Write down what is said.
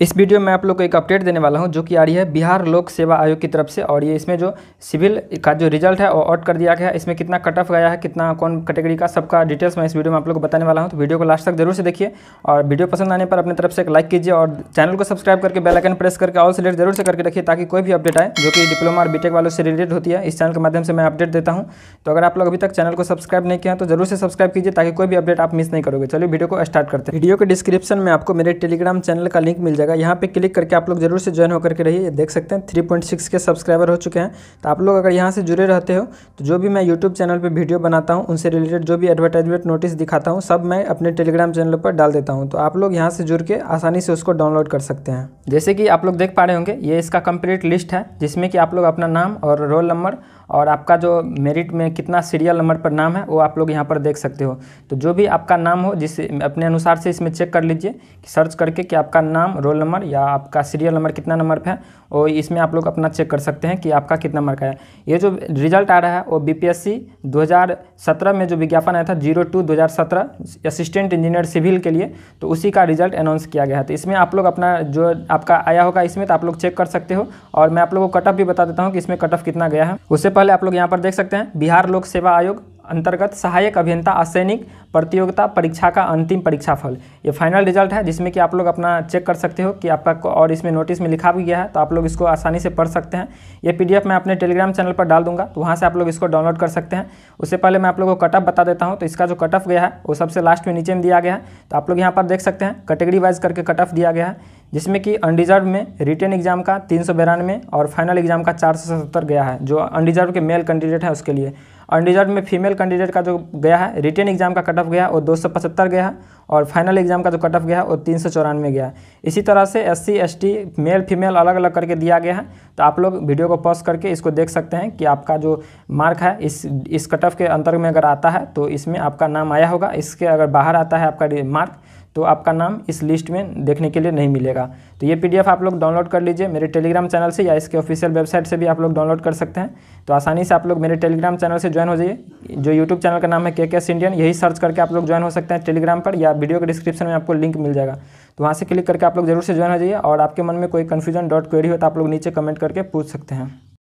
इस वीडियो में आप लोग को एक अपडेट देने वाला हूं जो कि आ रही है बिहार लोक सेवा आयोग की तरफ से और ये इसमें जो सिविल का जो रिजल्ट है वो आउट कर दिया गया है इसमें कितना कट ऑफ गया है कितना कौन कैटेगरी का सबका डिटेल्स मैं इस वीडियो में आप लोग को बताने वाला हूं तो वीडियो को लास्ट तक जरूर से देखिए और वीडियो पसंद आने पर अपनी तरफ से एक लाइक कीजिए और चैनल को सब्सक्राइब करके बेलाइकन प्रेस करके ऑल सेलेक्ट जरूर से करके रखिए ताकि कोई भी अपडेट आए जो कि डिप्लोमा और बीटेक वालों से रिलेटेड होती है इस चैनल के माध्यम से मैं अपडेट देता हूँ तो अगर आप लोग अभी तक चैनल को सब्सक्राइब नहीं किया तो जरूर से सब्सक्राइब कीजिए ताकि कोई भी अपडेट आप मिस नहीं करोगे चलिए वीडियो को स्टार्ट करते हैं वीडियो के डिस्क्रिप्शन में आपको मेरे टेलीग्राम चैनल का लिंक मिल जाएगा जाएगा यहाँ पे क्लिक करके आप लोग जरूर से ज्वाइन होकर के रहिए देख सकते हैं 3.6 के सब्सक्राइबर हो चुके हैं तो आप लोग अगर यहाँ से जुड़े रहते हो तो जो भी मैं यूट्यूब चैनल पर वीडियो बनाता हूँ उनसे रिलेटेड जो भी एडवर्टाइजमेंट नोटिस दिखाता हूँ सब मैं अपने टेलीग्राम चैनल पर डाल देता हूँ तो आप लोग यहाँ से जुड़ के आसानी से उसको डाउनलोड कर सकते हैं जैसे कि आप लोग देख पा रहे होंगे ये इसका कम्प्लीट लिस्ट है जिसमें कि आप लोग अपना नाम और रोल नंबर और आपका जो मेरिट में कितना सीरियल नंबर पर नाम है वो आप लोग यहाँ पर देख सकते हो तो जो भी आपका नाम हो जिस अपने अनुसार से इसमें चेक कर लीजिए कि सर्च करके कि आपका नाम रोल नंबर या आपका सीरियल नंबर कितना नंबर पर है और इसमें आप लोग अपना चेक कर सकते हैं कि आपका कितना नंबर का है ये जो रिजल्ट आ रहा है वो बी पी एस सी दो हज़ार सत्रह में जो विज्ञापन आया था जीरो टू दो हज़ार सत्रह असिस्टेंट इंजीनियर सिविल के लिए तो उसी का रिजल्ट अनाउंस किया गया है तो इसमें आप लोग अपना जो आपका आया होगा इसमें तो आप लोग चेक कर सकते हो और मैं आप लोग को कटअप भी बता देता हूँ कि इसमें कटअप कितना गया है उससे पहले आप लोग यहाँ पर देख सकते हैं बिहार लोक सेवा आयोग अंतर्गत सहायक अभियंता असैनिक प्रतियोगिता परीक्षा का अंतिम परीक्षा फल ये फाइनल रिजल्ट है जिसमें कि आप लोग अपना चेक कर सकते हो कि आपका और इसमें नोटिस में लिखा भी गया है तो आप लोग इसको आसानी से पढ़ सकते हैं ये पीडीएफ मैं अपने टेलीग्राम चैनल पर डाल दूंगा तो वहाँ से आप लोग इसको डाउनलोड कर सकते हैं उससे पहले मैं आप लोग को कटअप बता देता हूँ तो इसका जो कटअप गया है वो सबसे लास्ट में नीचे में दिया गया है तो आप लोग यहाँ पर देख सकते हैं कैटेगरी वाइज करके कटअप दिया गया है जिसमें कि अनडिजर्व में रिटर्न एग्जाम का तीन सौ बिरानवे और फाइनल एग्जाम का चार सौ सतहत्तर गया है जो अनडिजर्व के मेल कैंडिडेट है उसके लिए अनडिजर्व में फीमेल कैंडिडेट का जो गया है रिटर्न एग्जाम का कट ऑफ गया वो दो सौ पचहत्तर गया और फाइनल एग्जाम का जो कट ऑफ गया वो तीन सौ चौरानवे गया इसी तरह से S C S T male female अलग अलग करके दिया गया है तो आप लोग वीडियो को पॉज करके इसको देख सकते हैं कि आपका जो मार्क है इस इस कट ऑफ के अंतर्ग में अगर आता है तो इसमें आपका नाम आया होगा इसके अगर बाहर आता है आपका मार्क तो आपका नाम इस लिस्ट में देखने के लिए नहीं मिलेगा तो ये पीडीएफ आप लोग डाउनलोड कर लीजिए मेरे टेलीग्राम चैनल से या इसके ऑफिशियल वेबसाइट से भी आप लोग डाउनलोड कर सकते हैं तो आसानी से आप लोग मेरे टेलीग्राम चैनल से ज्वाइन हो जाइए जो यूट्यूब चैनल का नाम है के के इंडियन यही सर्च करके आप लोग ज्वाइन हो सकते हैं टेलीग्राम पर या वीडियो के डिस्क्रिप्शन में आपको लिंक मिल जाएगा तो वहाँ से क्लिक करके आप लोग जरूर से ज्वाइन हो जाइए और आपके मन में कोई कन्फ्यूजन डॉट क्वेरी हो तो आप लोग नीचे कमेंट करके पूछ सकते हैं